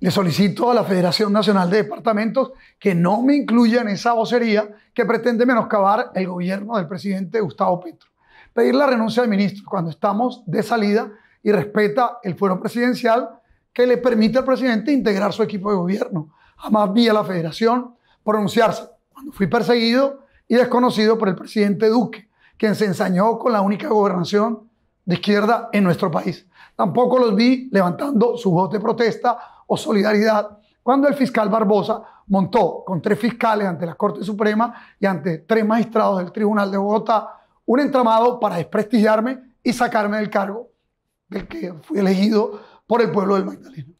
le solicito a la Federación Nacional de Departamentos que no me incluya en esa vocería que pretende menoscabar el gobierno del presidente Gustavo Petro. Pedir la renuncia del ministro cuando estamos de salida y respeta el fuero presidencial que le permite al presidente integrar su equipo de gobierno. Jamás vi a la Federación pronunciarse cuando fui perseguido y desconocido por el presidente Duque, quien se ensañó con la única gobernación de izquierda en nuestro país. Tampoco los vi levantando su voz de protesta o solidaridad, cuando el fiscal Barbosa montó con tres fiscales ante la Corte Suprema y ante tres magistrados del Tribunal de Bogotá un entramado para desprestigiarme y sacarme del cargo del que fui elegido por el pueblo del Magdalena.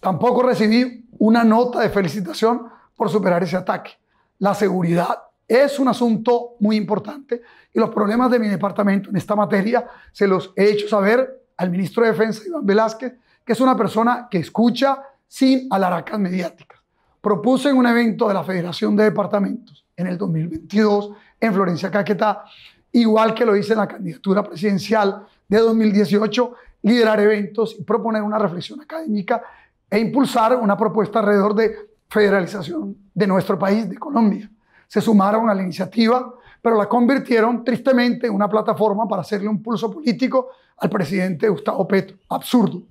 Tampoco recibí una nota de felicitación por superar ese ataque. La seguridad es un asunto muy importante y los problemas de mi departamento en esta materia se los he hecho saber al ministro de Defensa, Iván Velázquez, que es una persona que escucha sin alaracas mediáticas. Propuse en un evento de la Federación de Departamentos en el 2022 en Florencia Caquetá, igual que lo hice en la candidatura presidencial de 2018, liderar eventos y proponer una reflexión académica e impulsar una propuesta alrededor de federalización de nuestro país, de Colombia. Se sumaron a la iniciativa, pero la convirtieron tristemente en una plataforma para hacerle un pulso político al presidente Gustavo Petro. Absurdo.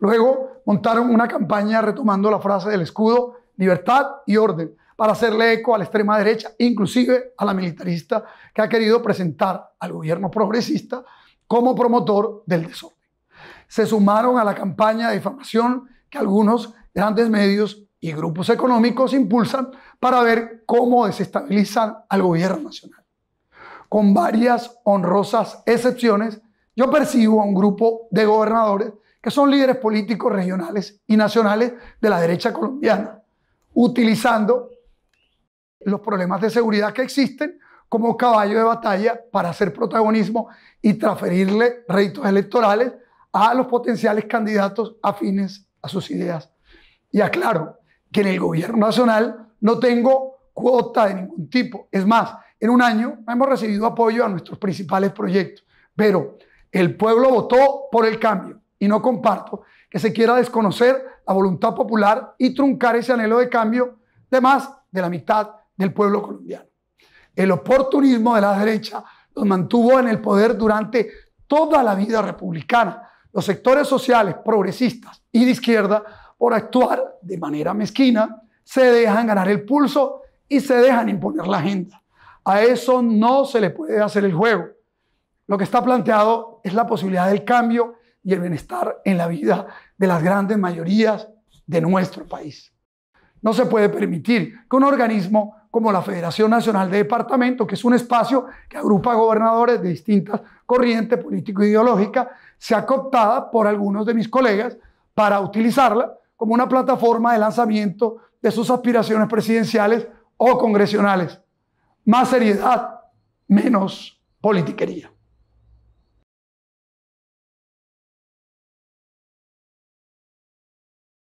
Luego montaron una campaña retomando la frase del escudo, libertad y orden, para hacerle eco a la extrema derecha, inclusive a la militarista que ha querido presentar al gobierno progresista como promotor del desorden. Se sumaron a la campaña de difamación que algunos grandes medios y grupos económicos impulsan para ver cómo desestabilizan al gobierno nacional. Con varias honrosas excepciones, yo percibo a un grupo de gobernadores que son líderes políticos regionales y nacionales de la derecha colombiana, utilizando los problemas de seguridad que existen como caballo de batalla para hacer protagonismo y transferirle réditos electorales a los potenciales candidatos afines a sus ideas. Y aclaro que en el gobierno nacional no tengo cuota de ningún tipo. Es más, en un año hemos recibido apoyo a nuestros principales proyectos, pero el pueblo votó por el cambio y no comparto que se quiera desconocer la voluntad popular y truncar ese anhelo de cambio de más de la mitad del pueblo colombiano. El oportunismo de la derecha los mantuvo en el poder durante toda la vida republicana. Los sectores sociales progresistas y de izquierda, por actuar de manera mezquina, se dejan ganar el pulso y se dejan imponer la agenda. A eso no se le puede hacer el juego. Lo que está planteado es la posibilidad del cambio y el bienestar en la vida de las grandes mayorías de nuestro país. No se puede permitir que un organismo como la Federación Nacional de Departamentos, que es un espacio que agrupa gobernadores de distintas corrientes político-ideológicas, e sea cooptada por algunos de mis colegas para utilizarla como una plataforma de lanzamiento de sus aspiraciones presidenciales o congresionales. Más seriedad, menos politiquería.